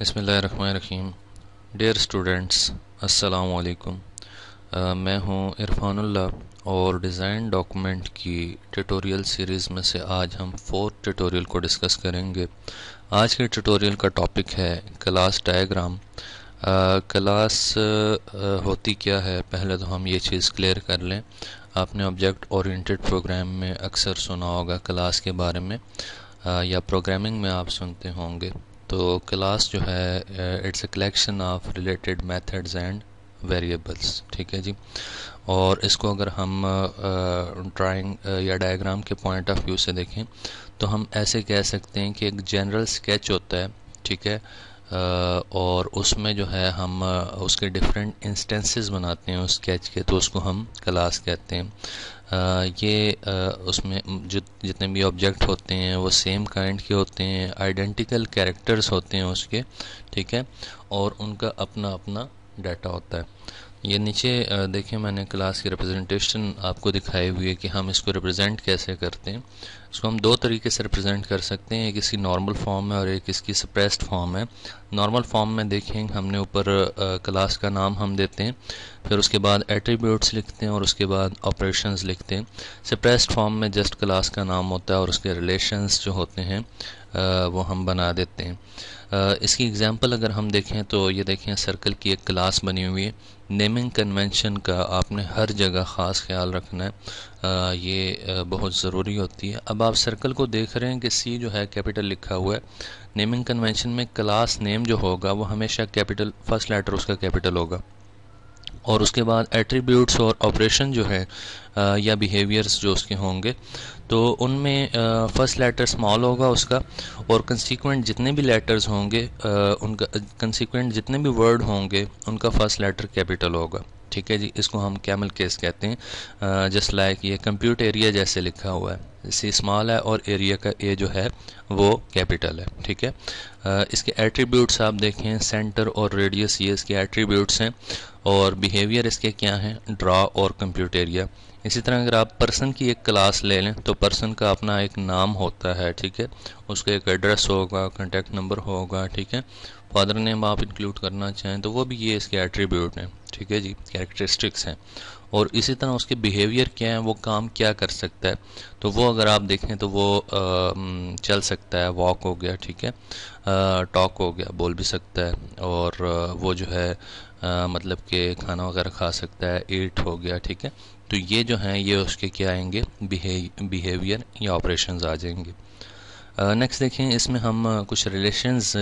बसमीम dear students अस्सलाम वालेकुम मैं हूं इरफानुल्ला और डिज़ाइन डॉक्यूमेंट की ट्यूटोरियल सीरीज़ में से आज हम फोर्थ ट्यूटोरियल को डिस्कस करेंगे आज के ट्यूटोरियल का टॉपिक है क्लास डायग्राम क्लास होती क्या है पहले तो हम ये चीज़ क्लियर कर लें आपने ऑब्जेक्ट ओरिएंटेड प्रोग्राम में अक्सर सुना होगा क्लास के बारे में आ, या प्रोग्रामिंग में आप सुनते होंगे तो क्लास जो है it's a collection of related methods and variables ठीक है जी और इसको अगर हम ड्राइंग या डायग्राम के पॉइंट ऑफ व्यू से देखें तो हम ऐसे कह सकते हैं कि एक जनरल स्केच होता है ठीक है और उसमें जो है हम उसके डिफरेंट इंस्टेंसेस बनाते हैं उस स्केच के तो उसको हम क्लास कहते हैं ये उसमें जितने भी ऑब्जेक्ट होते हैं वो सेम काइंड के होते हैं आइडेंटिकल कैरेक्टर्स होते हैं उसके ठीक है और उनका अपना अपना डाटा होता है ये नीचे देखिए मैंने क्लास की रिप्रेजेंटेशन आपको दिखाई हुई है कि हम इसको रिप्रेजेंट कैसे करते हैं इसको हम दो तरीके से रिप्रेजेंट कर सकते हैं एक इसकी नॉर्मल फॉर्म है और एक इसकी सप्रेस्ड फॉर्म है नॉर्मल फॉर्म में देखें हमने ऊपर क्लास का नाम हम देते हैं फिर उसके बाद एट्रीब्यूट्स लिखते हैं और उसके बाद ऑपरेशन लिखते हैं सप्रेस्ड फॉर्म में जस्ट क्लास का नाम होता है और उसके रिलेशनस जो होते हैं आ, वो हम बना देते हैं आ, इसकी एग्ज़ाम्पल अगर हम देखें तो ये देखें सर्कल की एक क्लास बनी हुई है नेमिंग कन्वेंशन का आपने हर जगह ख़ास ख्याल रखना है आ, ये बहुत ज़रूरी होती है अब आप सर्कल को देख रहे हैं कि सी जो है कैपिटल लिखा हुआ है नेमिंग कन्वेंशन में क्लास नेम जो होगा वो हमेशा कैपिटल फर्स्ट लेटर उसका कैपिटल होगा और उसके बाद एट्रीब्यूट्स और ऑपरेशन जो है आ, या बिहेवियर्स जो उसके होंगे तो उनमें फ़र्स्ट लेटर स्मॉल होगा उसका और कंसिक्वेंट जितने भी लेटर्स होंगे आ, उनका कंसिक्वेंट जितने भी वर्ड होंगे उनका फ़र्स्ट लेटर कैपिटल होगा ठीक है जी इसको हम कैमल केस कहते हैं जस्ट लाइक ये कंप्यूट एरिया जैसे लिखा हुआ है सी स्मॉल है और एरिया का ए जो है वो कैपिटल है ठीक है इसके एट्रीब्यूट्स आप देखें सेंटर और रेडियस ये इसके एट्रीब्यूट्स हैं और बिहेवियर इसके क्या हैं ड्रा और कंप्यूट एरिया इसी तरह अगर आप पर्सन की एक क्लास ले लें तो पर्सन का अपना एक नाम होता है ठीक है उसका एक एड्रेस होगा कंटेक्ट नंबर होगा ठीक है फादर नेम आप इंक्लूड करना चाहें तो वो भी ये इसके एट्रीब्यूट हैं ठीक है जी कैरेक्टरिस्टिक्स हैं और इसी तरह उसके बिहेवियर क्या है वो काम क्या कर सकता है तो वो अगर आप देखें तो वो आ, चल सकता है वॉक हो गया ठीक है टॉक हो गया बोल भी सकता है और वो जो है आ, मतलब कि खाना वगैरह खा सकता है ईट हो गया ठीक है तो ये जो हैं ये उसके क्या आएंगे बिहेवियर या ऑपरेशन आ जाएंगे नेक्स्ट देखें इसमें हम कुछ रिलेशंस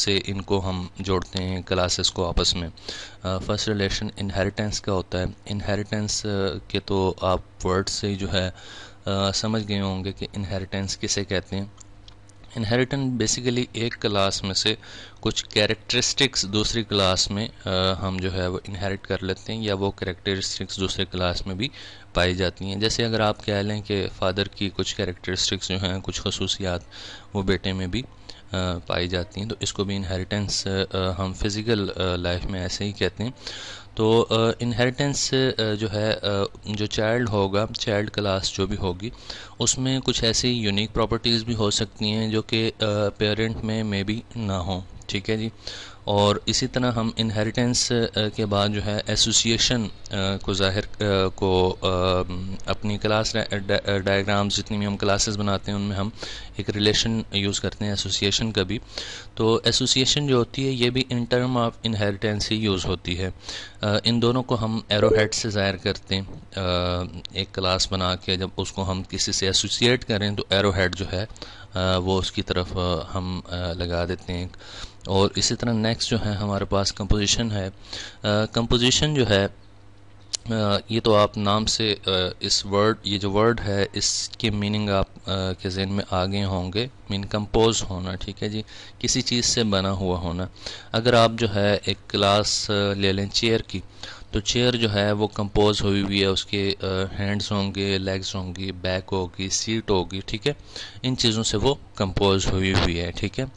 से इनको हम जोड़ते हैं क्लासेस को आपस में फर्स्ट रिलेशन इनहेरिटेंस का होता है इनहेरिटेंस के तो आप वर्ड से जो है आ, समझ गए होंगे कि इनहेरिटेंस किसे कहते हैं इनहेरिटेंस बेसिकली एक क्लास में से कुछ कैरेक्टरिस्टिक्स दूसरी क्लास में आ, हम जो है वो इनहेरिट कर लेते हैं या वो कैरेक्टरिस्टिक्स दूसरे क्लास में भी पाई जाती हैं जैसे अगर आप कह लें कि फ़ादर की कुछ कैरेक्टरिस्टिक्स जो हैं कुछ खसूसियात वो बेटे में भी पाई जाती हैं तो इसको भी इनहेरिटेंस हम फिज़िकल लाइफ में ऐसे ही कहते हैं तो इनहेरिटेंस जो है जो चाइल्ड होगा चाइल्ड क्लास जो भी होगी उसमें कुछ ऐसी यूनिक प्रॉपर्टीज़ भी हो सकती हैं जो कि पेरेंट में मे बी ना हों ठीक है जी और इसी तरह हम इनहेरिटेंस के बाद जो है एसोसिएशन को जाहिर को अपनी क्लास डायग्राम्स जितनी भी हम क्लासेस बनाते हैं उनमें हम एक रिलेशन यूज़ करते हैं एसोसिएशन का भी तो एसोसिएशन जो होती है ये भी इन टर्म ऑफ इनहेरिटेंस ही यूज़ होती है इन दोनों को हम एरो हेड से जाहिर करते हैं एक क्लास बना के जब उसको हम किसी से एसोसिएट करें तो एरो हेड जो है वो उसकी तरफ हम लगा देते हैं और इसी तरह नेक्स्ट जो है हमारे पास कंपोजिशन है कंपोजिशन जो है आ, ये तो आप नाम से आ, इस वर्ड ये जो वर्ड है इसके मीनिंग आप आ, के जहन में आगे होंगे मीन कंपोज होना ठीक है जी किसी चीज़ से बना हुआ होना अगर आप जो है एक क्लास ले लें चेयर की तो चेयर जो है वो कंपोज हुई हुई है उसके हैंड्स होंगे लेग्स होंगी बैक होगी सीट होगी ठीक है इन चीज़ों से वो कंपोज हुई हुई है ठीक है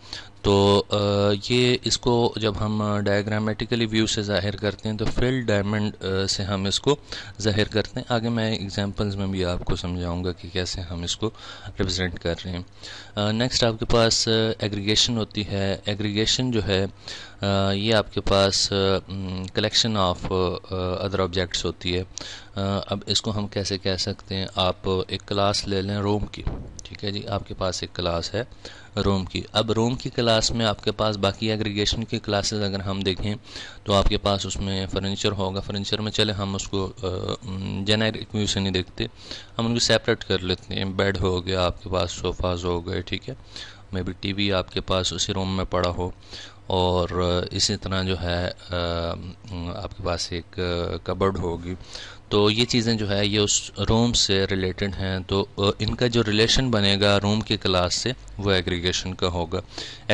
तो ये इसको जब हम डायग्रामेटिकली व्यू से ज़ाहिर करते हैं तो फिल डायमंड से हम इसको ज़ाहिर करते हैं आगे मैं एग्जांपल्स में भी आपको समझाऊंगा कि कैसे हम इसको रिप्रेजेंट कर रहे हैं नेक्स्ट आपके पास एग्रीगेशन होती है एग्रीगेशन जो है ये आपके पास कलेक्शन ऑफ अदर ऑब्जेक्ट्स होती है अब इसको हम कैसे कह सकते हैं आप एक क्लास ले लें रोम की ठीक है जी आपके पास एक क्लास है रोम की अब रोम की क्लास में आपके पास बाकी एग्रीगेशन की क्लासेस अगर हम देखें तो आपके पास उसमें फर्नीचर होगा फर्नीचर में चले हम उसको जेनेरिक व्यू से नहीं देखते हम उनको सेपरेट कर लेते हैं बेड हो गया आपके पास सोफ़ाज हो गए ठीक है मे बी टी आपके पास उसी रूम में पड़ा हो और इसी तरह जो है आपके पास एक कबर्ड होगी तो ये चीज़ें जो है ये उस रूम से रिलेटेड हैं तो इनका जो रिलेशन बनेगा रूम के क्लास से वो एग्रीगेशन का होगा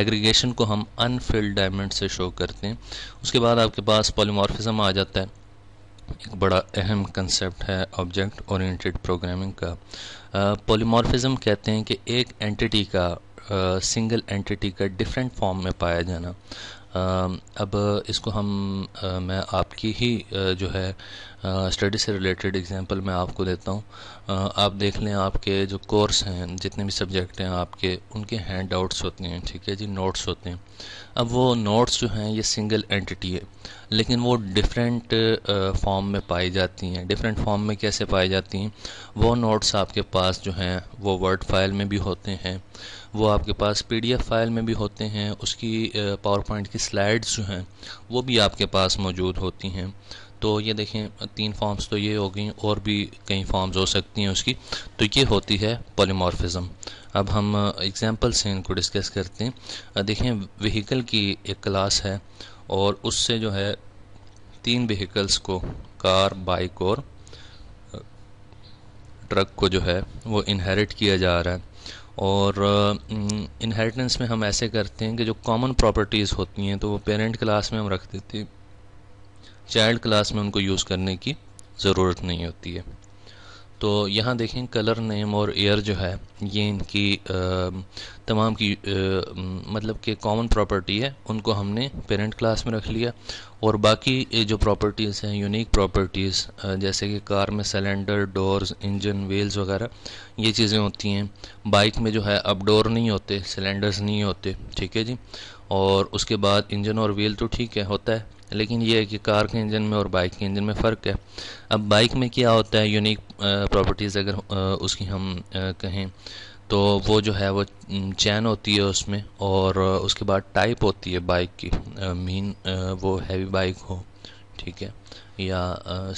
एग्रीगेशन को हम अनफिल्ड डायमंड से शो करते हैं उसके बाद आपके पास पॉलीमॉर्फिज्म आ जाता है एक बड़ा अहम कंसेप्ट है ऑब्जेक्ट ओरिएंटेड प्रोग्रामिंग का पॉलीमॉर्फिज्म कहते हैं कि एक एंटिटी का सिंगल एंटिटी का डिफरेंट फॉर्म में पाया जाना अब इसको हम मैं आपकी ही जो है स्टडी से रिलेटेड एग्जांपल मैं आपको देता हूँ आप देख लें आपके जो कोर्स हैं जितने भी सब्जेक्ट हैं आपके उनके हैंड आउट्स होते हैं ठीक है जी नोट्स होते हैं अब वो नोट्स जो हैं ये सिंगल एंटिटी है लेकिन वो डिफरेंट फॉर्म में पाई जाती हैं डिफरेंट फॉर्म में कैसे पाई जाती हैं वो नोट्स आपके पास जो हैं वो वर्ड फाइल में भी होते हैं वो आपके पास पीडीएफ फाइल में भी होते हैं उसकी पावर पॉइंट की स्लाइड्स जो हैं वो भी आपके पास मौजूद होती हैं तो ये देखें तीन फॉर्म्स तो ये हो गई और भी कई फॉर्म्स हो सकती हैं उसकी तो ये होती है पॉलीमॉर्फिज्म अब हम एग्जांपल से इनको डिस्कस करते हैं देखें व्हीकल की एक क्लास है और उससे जो है तीन व्हीकल्स को कार बाइक और ट्रक को जो है वो इनहेरिट किया जा रहा है और इनहेरिटेंस में हम ऐसे करते हैं कि जो कॉमन प्रॉपर्टीज़ होती हैं तो वो पेरेंट क्लास में हम रख देते हैं चाइल्ड क्लास में उनको यूज़ करने की ज़रूरत नहीं होती है तो यहाँ देखें कलर नेम और एयर जो है ये इनकी तमाम की आ, मतलब के कॉमन प्रॉपर्टी है उनको हमने पेरेंट क्लास में रख लिया और बाकी जो प्रॉपर्टीज़ हैं यूनिक प्रॉपर्टीज़ जैसे कि कार में सिलेंडर डोर्स इंजन व्हील्स वगैरह ये चीज़ें होती हैं बाइक में जो है अब डोर नहीं होते सिलेंडर्स नहीं होते ठीक है जी और उसके बाद इंजन और व्हील तो ठीक है होता है लेकिन ये है कि कार के इंजन में और बाइक के इंजन में फ़र्क है अब बाइक में क्या होता है यूनिक प्रॉपर्टीज़ अगर उसकी हम कहें तो वो जो है वो चैन होती है उसमें और उसके बाद टाइप होती है बाइक की मीन वो हैवी बाइक हो ठीक है या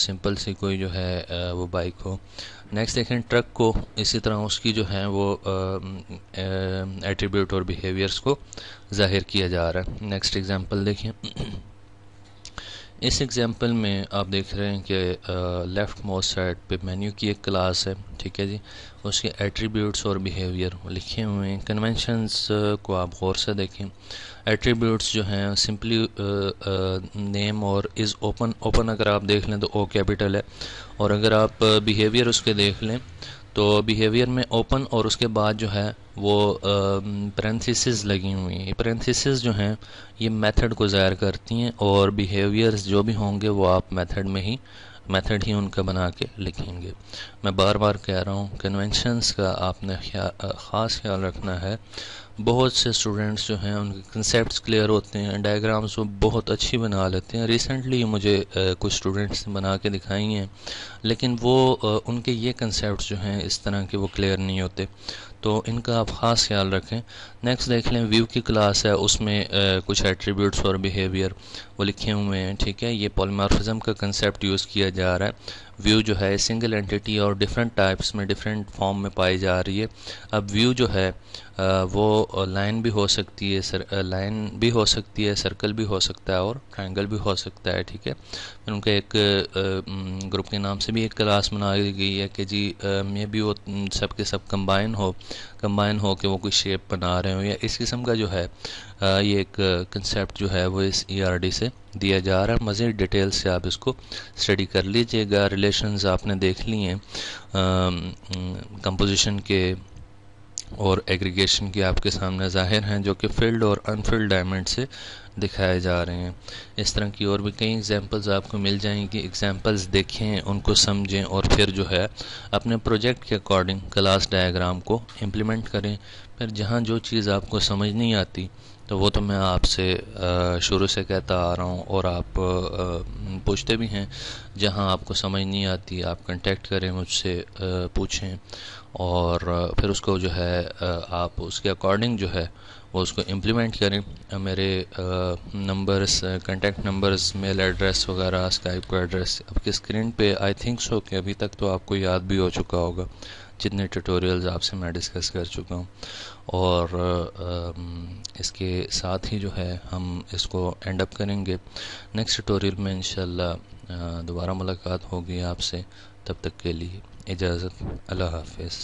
सिंपल सी कोई जो है आ, वो बाइक हो नेक्स्ट देखें ट्रक को इसी तरह उसकी जो है वो एट्रीब्यूट और बिहेवियर्स को जाहिर किया जा रहा है नेक्स्ट एग्जांपल देखें इस एग्ज़ाम्पल में आप देख रहे हैं कि लेफ़्ट मोस्ट साइड पे मेन्यू की एक क्लास है ठीक है जी उसके एट्रीब्यूट्स और बिहेवियर लिखे हुए हैं कन्वेंशनस को आप गौर से देखें एट्रीब्यूट्स जो हैं सिंपली नेम और इज़ ओपन ओपन अगर आप देख लें तो ओ कैपिटल है और अगर आप बिहेवियर उसके देख लें तो बिहेवियर में ओपन और उसके बाद जो है वो प्रेंथिस लगी हुई हैं पेरेंथिस जो हैं ये मेथड को ज़ाहिर करती हैं और बिहेवियर्स जो भी होंगे वो आप मेथड में ही मेथड ही उनका बना के लिखेंगे मैं बार बार कह रहा हूँ कन्वेंशंस का आपने ख़ास ख्याल रखना है बहुत से स्टूडेंट्स जो हैं उनके कंसेप्ट क्लियर होते हैं डायग्राम्स वो बहुत अच्छी बना लेते हैं रिसेंटली मुझे आ, कुछ स्टूडेंट्स ने बना के दिखाई हैं लेकिन वो आ, उनके ये कंसेप्ट जो हैं इस तरह के वो क्लियर नहीं होते तो इनका आप ख़ास ख्याल रखें नेक्स्ट देख लें व्यू की क्लास है उसमें आ, कुछ एट्रीब्यूट्स और बिहेवियर वो लिखे हुए हैं ठीक है ये पॉलीमार्फिज्म का कंसेप्ट यूज़ किया जा रहा है व्यू जो है सिंगल एंटिटी और डिफरेंट टाइप्स में डिफरेंट फॉर्म में पाई जा रही है अब व्यू जो है वो लाइन भी हो सकती है सर लाइन भी हो सकती है सर्कल भी हो सकता है और ट्रायंगल भी हो सकता है ठीक है फिर उनका एक ग्रुप के नाम से भी एक क्लास मनाई गई है कि जी मे भी वो सब के सब कंबाइन हो कंबाइन हो के वो कोई शेप बना रहे हो या इस किस्म का जो है ये एक कंसेप्ट जो है वो इस ई e से दिया जा रहा है मज़ीद डिटेल से आप इसको स्टडी कर लीजिएगा रिलेशन आपने देख लिए हैं कंपोजिशन के और एग्रीगेशन की आपके सामने ज़ाहिर हैं जो कि फील्ड और अनफील्ड डायमंड से दिखाए जा रहे हैं इस तरह की और भी कई एग्जांपल्स आपको मिल जाएंगी एग्जांपल्स देखें उनको समझें और फिर जो है अपने प्रोजेक्ट के अकॉर्डिंग क्लास डायग्राम को इम्प्लीमेंट करें फिर जहाँ जो चीज़ आपको समझ नहीं आती तो वो तो मैं आपसे शुरू से कहता आ रहा हूँ और आप पूछते भी हैं जहां आपको समझ नहीं आती आप कांटेक्ट करें मुझसे पूछें और फिर उसको जो है आप उसके अकॉर्डिंग जो है और उसको इम्प्लीमेंट करें मेरे numbers contact numbers mail address वगैरह स्काइप का एड्रेस आपके स्क्रीन पे आई थिंक सो कि अभी तक तो आपको याद भी हो चुका होगा जितने ट्यूटोरियल्स आपसे मैं डिस्कस कर चुका हूँ और आ, इसके साथ ही जो है हम इसको एंड अप करेंगे नेक्स्ट ट्यूटोरियल में इंशाल्लाह दोबारा मुलाकात होगी आपसे तब तक के लिए इजाज़त अल्लाह हाफिज़